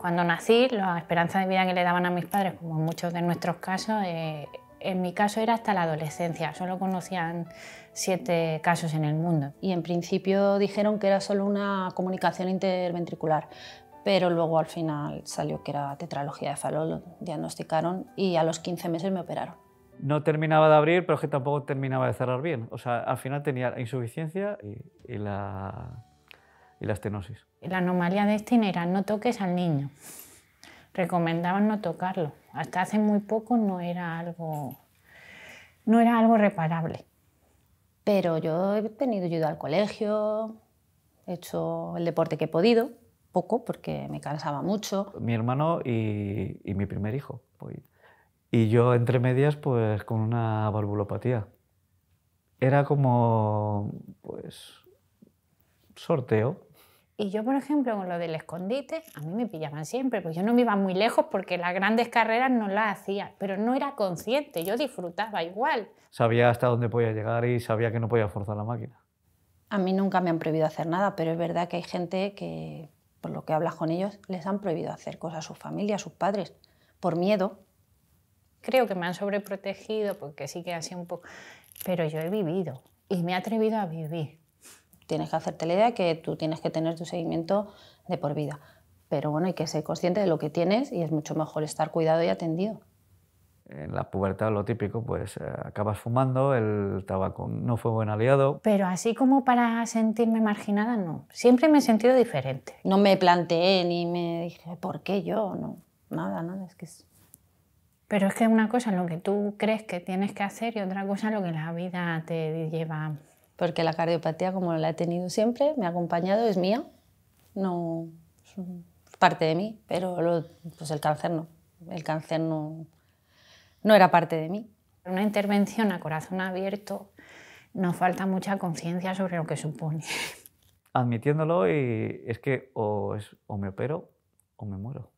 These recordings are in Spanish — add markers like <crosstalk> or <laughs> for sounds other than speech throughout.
Cuando nací, la esperanzas de vida que le daban a mis padres, como en muchos de nuestros casos, eh, en mi caso era hasta la adolescencia, solo conocían siete casos en el mundo. Y en principio dijeron que era solo una comunicación interventricular, pero luego al final salió que era tetralogía de Fallot, lo diagnosticaron y a los 15 meses me operaron. No terminaba de abrir, pero que tampoco terminaba de cerrar bien. O sea, al final tenía insuficiencia y, y la, la estenosis. La anomalía de este era no toques al niño recomendaban no tocarlo. Hasta hace muy poco no era algo no era algo reparable. Pero yo he tenido ayuda al colegio, he hecho el deporte que he podido, poco porque me cansaba mucho. Mi hermano y, mi primer hijo. Y yo entre medias pues con una valvulopatía. Era como pues sorteo, y yo, por ejemplo, con lo del escondite, a mí me pillaban siempre, pues yo no me iba muy lejos porque las grandes carreras no las hacía, pero no era consciente, yo disfrutaba igual. Sabía hasta dónde podía llegar y sabía que no podía forzar la máquina. A mí nunca me han prohibido hacer nada, pero es verdad que hay gente que, por lo que hablas con ellos, les han prohibido hacer cosas a su familia, a sus padres, por miedo. Creo que me han sobreprotegido porque sí que ha un poco... Pero yo he vivido y me he atrevido a vivir tienes que hacerte la idea que tú tienes que tener tu seguimiento de por vida. Pero bueno, hay que ser consciente de lo que tienes y es mucho mejor estar cuidado y atendido. En la pubertad lo típico, pues eh, acabas fumando, el tabaco no fue buen aliado. Pero así como para sentirme marginada, no. Siempre me he sentido diferente. No me planteé ni me dije, ¿por qué yo? No, nada, nada, es que es... Pero es que una cosa es lo que tú crees que tienes que hacer y otra cosa es lo que la vida te lleva porque la cardiopatía, como la he tenido siempre, me ha acompañado, es mía, no es parte de mí, pero pues el cáncer no, el cáncer no, no era parte de mí. Una intervención a corazón abierto nos falta mucha conciencia sobre lo que supone. <laughs> Admitiéndolo y es que o, o me opero o me muero.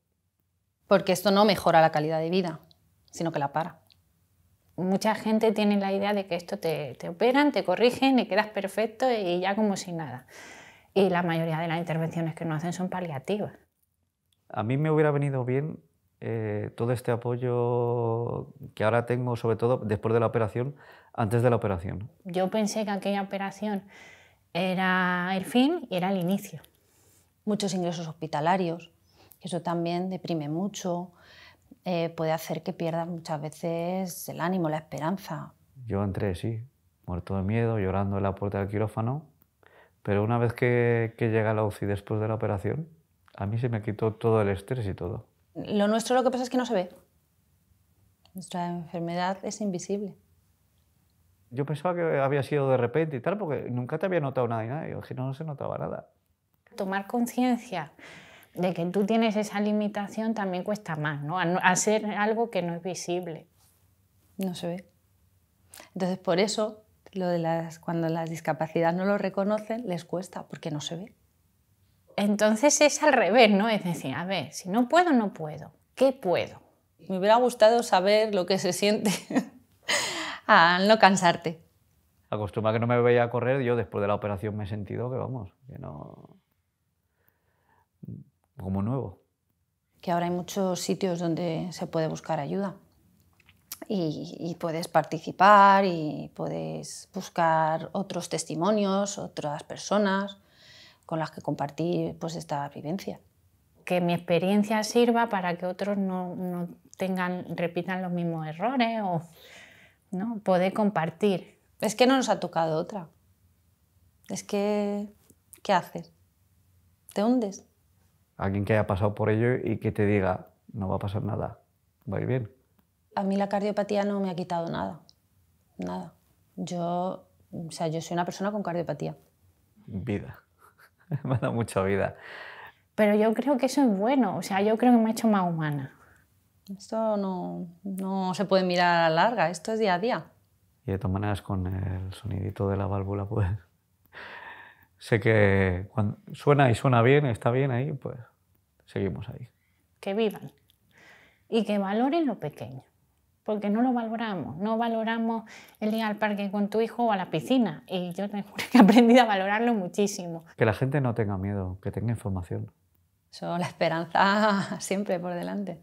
Porque esto no mejora la calidad de vida, sino que la para mucha gente tiene la idea de que esto te, operan, te corrigen y quedas perfecto y ya como si nada. Y la mayoría de las intervenciones que no hacen son paliativas. A mí me hubiera venido bien eh, todo este apoyo que ahora tengo, sobre todo después de la operación, antes de la operación. Yo pensé que aquella operación era el fin y era el inicio. Muchos ingresos hospitalarios, eso también deprime mucho. Eh, puede hacer que pierdas muchas veces el ánimo, la esperanza. Yo entré, sí, muerto de miedo, llorando en la puerta del quirófano, pero una vez que, llega la UCI después de la operación, a mí se me quitó todo el estrés y todo. Lo nuestro lo que pasa es que no se ve. Nuestra enfermedad es invisible. Yo pensaba que había sido de repente y tal, porque nunca te había notado nada y nada. Yo no se notaba nada. Tomar conciencia de que tú tienes esa limitación también cuesta más, ¿no? Hacer algo que no es visible. No se ve. Entonces, por eso, lo de las, cuando las discapacidades no lo reconocen, les cuesta, porque no se ve. Entonces es al revés, ¿no? Es decir, a ver, si no puedo, no puedo. ¿Qué puedo? Me hubiera gustado saber lo que se siente <laughs> al no cansarte. Acostumbrado que no me veía a correr, yo después de la operación me he sentido que vamos, que no como nuevo. Que ahora hay muchos sitios donde se puede buscar ayuda y, puedes participar y puedes buscar otros testimonios, otras personas con las que compartir pues, esta vivencia. Que mi experiencia sirva para que otros no, no tengan, repitan los mismos errores o ¿no? poder compartir. Es que no nos ha tocado otra. Es que, ¿qué haces? ¿Te hundes? alguien que haya pasado por ello y que te diga, no va a pasar nada, va ir bien. A mí la cardiopatía no me ha quitado nada, nada. Yo, o sea, yo soy una persona con cardiopatía. Vida, <laughs> me ha dado mucha vida. Pero yo creo que eso es bueno, o sea, yo creo que me ha hecho más humana. Esto no, se puede mirar a larga, esto es día a día. Y de todas maneras, con el sonidito de la válvula, pues <laughs> sé que cuando suena y suena bien, está bien ahí, pues seguimos ahí. Que vivan y que valoren lo pequeño, porque no lo valoramos. No valoramos el ir al parque con tu hijo o a la piscina. Y yo te juro que he aprendido a valorarlo muchísimo. Que la gente no tenga miedo, que tenga información. Eso, la esperanza <laughs> siempre por delante.